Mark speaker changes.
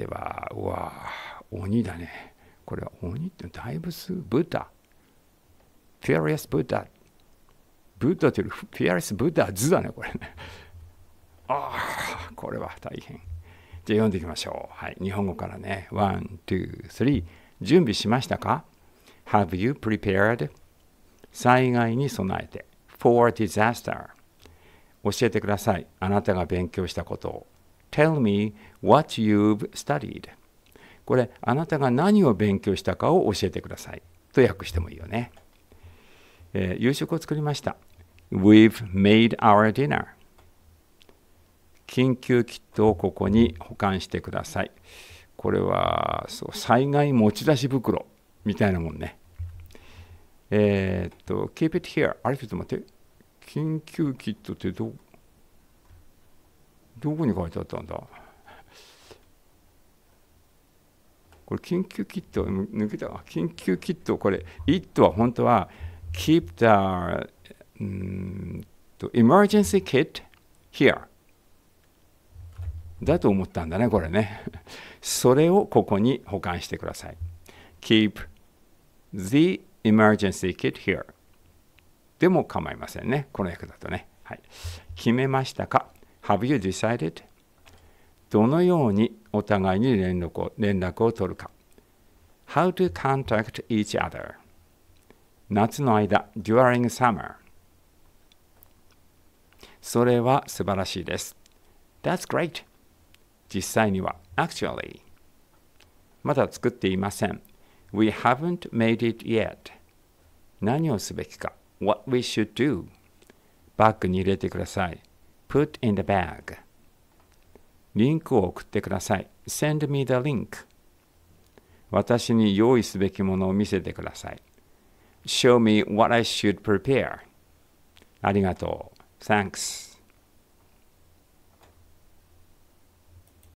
Speaker 1: ではうわ鬼だねこれは鬼って大仏ブッダフェアレスブッダブッダというフェアレスブッダ図だねこれね ああこれは大変じゃ読んでいきましょう。はい、日本語からね。ワン、スリー。準備しましたか ?Have you prepared? 災害に備えて。For disaster. 教えてください。あなたが勉強したことを。Tell me what you've studied これあなたが何を勉強したかを教えてくださいと訳してもいいよね、えー、夕食を作りました We've made our dinner 緊急キットをここに保管してくださいこれはそう災害持ち出し袋みたいなもんねえー、っと Keep it here あれちょっと待って緊急キットってどこどこに書いてあったんだこれ緊急キット抜けた緊急キットこれ IT は本当は keep the、emergency kit here だと思ったんだねこれねそれをここに保管してください keep the emergency kit here でも構いませんねこの役だとね、はい、決めましたか Have you decided? どのようにお互いに連絡を連絡を取るか How to contact each other 夏の間 during summer それは素晴らしいです That's great 実際には actually まだ作っていません We haven't made it yet 何をすべきか What we should do バッグに入れてください put in the bag リンクを送ってください send me the link 私に用意すべきものを見せてください show me what I should prepare ありがとう thanks